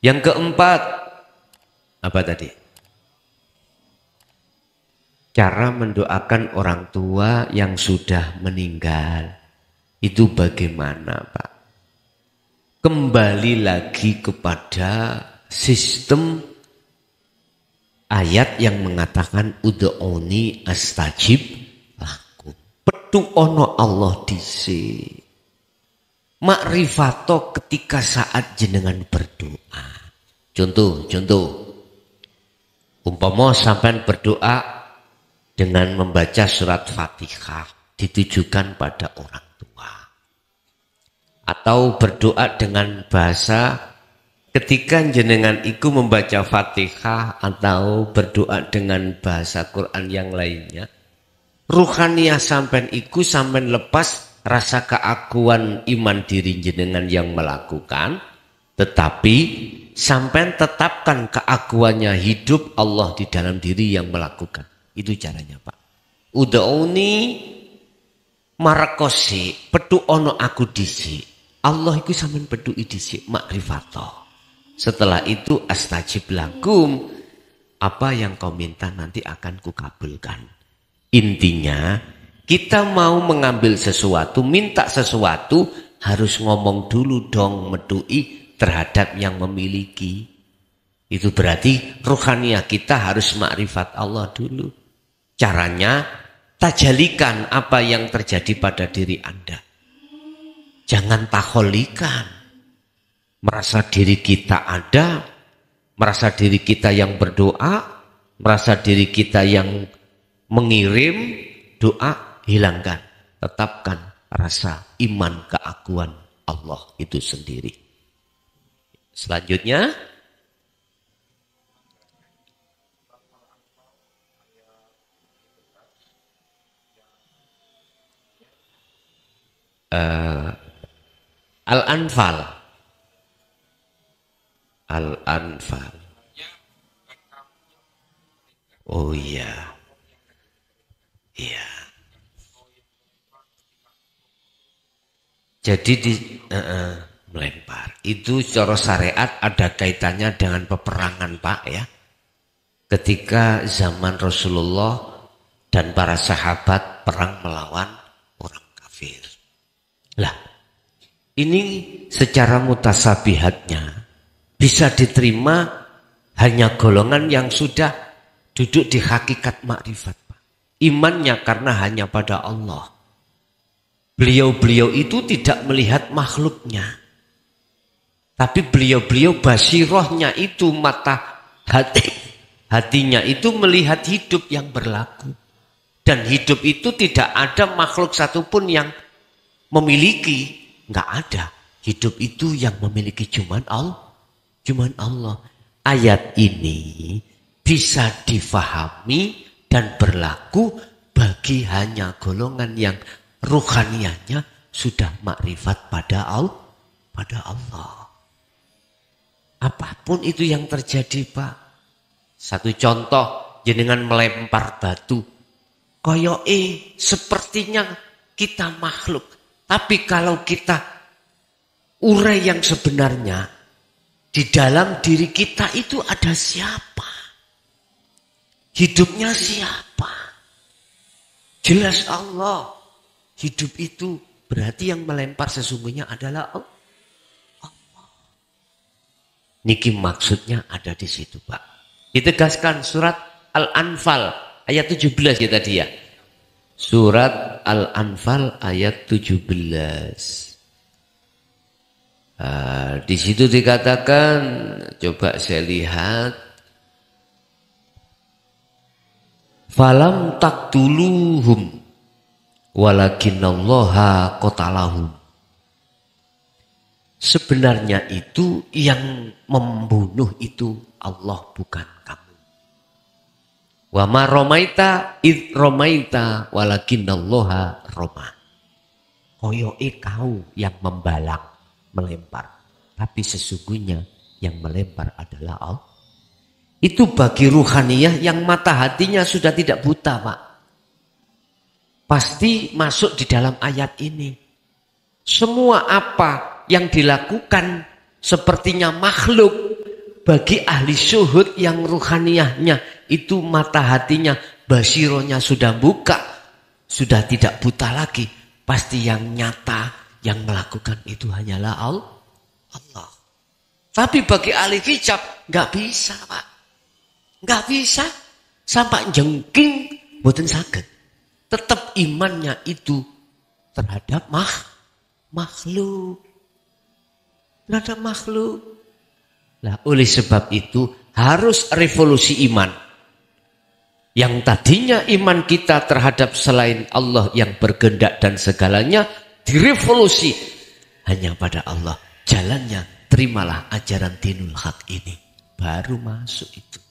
Yang keempat, apa tadi? Cara mendoakan orang tua yang sudah meninggal. Itu bagaimana Pak? Kembali lagi kepada sistem ayat yang mengatakan udhoni astajib laku. Petu ono Allah disi makrifato ketika saat jenengan berdoa. Contoh, contoh. Umpama sampean berdoa dengan membaca surat Fatihah ditujukan pada orang tua. Atau berdoa dengan bahasa ketika jenengan iku membaca Fatihah atau berdoa dengan bahasa Quran yang lainnya. Ruhania sampean iku sampean lepas rasa keakuan iman diri jenengan yang melakukan tetapi sampai tetapkan keakuannya hidup Allah di dalam diri yang melakukan itu caranya Pak udauni marakosi petu ono aku disi Allah iku sampean petu idisi makrifato setelah itu astajib lakum apa yang kau minta nanti akan kukabulkan intinya kita mau mengambil sesuatu, minta sesuatu, harus ngomong dulu dong medui terhadap yang memiliki. Itu berarti ruhaniah kita harus makrifat Allah dulu. Caranya tajalikan apa yang terjadi pada diri Anda. Jangan taholikan. Merasa diri kita ada, merasa diri kita yang berdoa, merasa diri kita yang mengirim doa hilangkan, tetapkan rasa iman keakuan Allah itu sendiri. Selanjutnya, uh, Al-Anfal. Al-Anfal. Oh iya. Yeah. Jadi di, uh, uh, melempar. Itu secara syariat ada kaitannya dengan peperangan Pak ya. Ketika zaman Rasulullah dan para sahabat perang melawan orang kafir. Lah, ini secara mutasabihatnya bisa diterima hanya golongan yang sudah duduk di hakikat makrifat. Pak. Imannya karena hanya pada Allah Beliau-beliau itu tidak melihat makhluknya. Tapi beliau-beliau basirohnya itu mata hati hatinya itu melihat hidup yang berlaku. Dan hidup itu tidak ada makhluk satupun yang memiliki. Nggak ada. Hidup itu yang memiliki cuman Allah. Cuman Allah. Ayat ini bisa difahami dan berlaku bagi hanya golongan yang ruhanianya sudah makrifat pada Allah, pada Allah. Apapun itu yang terjadi, Pak. Satu contoh jenengan melempar batu. Koyo e, sepertinya kita makhluk. Tapi kalau kita urai yang sebenarnya di dalam diri kita itu ada siapa? Hidupnya siapa? Jelas Allah Hidup itu berarti yang melempar sesungguhnya adalah Allah. Niki maksudnya ada di situ, Pak. Ditegaskan surat Al-Anfal ayat 17 ya tadi ya. Surat Al-Anfal ayat 17. Uh, ah, di situ dikatakan, coba saya lihat. Falam tak dulu walakinnallaha qatalahum sebenarnya itu yang membunuh itu Allah bukan kamu wa ma romaita id romaita walakinnallaha roma koyoke kau yang membalak, melempar tapi sesungguhnya yang melempar adalah Allah itu bagi ruhaniyah yang mata hatinya sudah tidak buta pak pasti masuk di dalam ayat ini. Semua apa yang dilakukan sepertinya makhluk bagi ahli syuhud yang ruhaniahnya itu mata hatinya basironya sudah buka sudah tidak buta lagi pasti yang nyata yang melakukan itu hanyalah Allah tapi bagi ahli hijab nggak bisa pak nggak bisa sampai jengking buatin sakit tetap imannya itu terhadap mah, makhluk. Terhadap makhluk. Nah, oleh sebab itu harus revolusi iman. Yang tadinya iman kita terhadap selain Allah yang bergendak dan segalanya direvolusi hanya pada Allah. Jalannya terimalah ajaran dinul hak ini. Baru masuk itu.